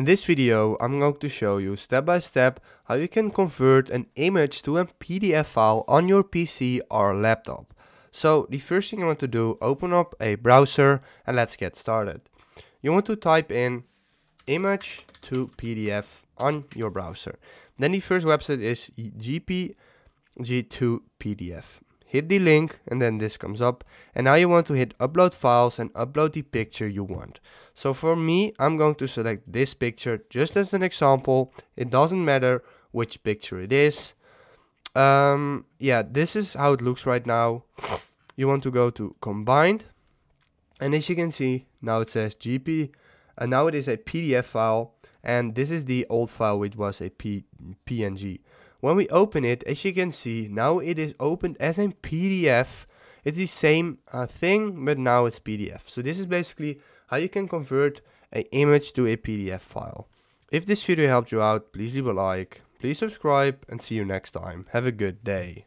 In this video I'm going to show you step by step how you can convert an image to a PDF file on your PC or laptop. So the first thing you want to do, open up a browser and let's get started. You want to type in image to PDF on your browser. Then the first website is gpg2pdf hit the link and then this comes up and now you want to hit upload files and upload the picture you want so for me i'm going to select this picture just as an example it doesn't matter which picture it is um yeah this is how it looks right now you want to go to combined and as you can see now it says gp and now it is a pdf file and this is the old file which was a P png when we open it, as you can see, now it is opened as a PDF. It's the same uh, thing, but now it's PDF. So this is basically how you can convert an image to a PDF file. If this video helped you out, please leave a like, please subscribe, and see you next time. Have a good day.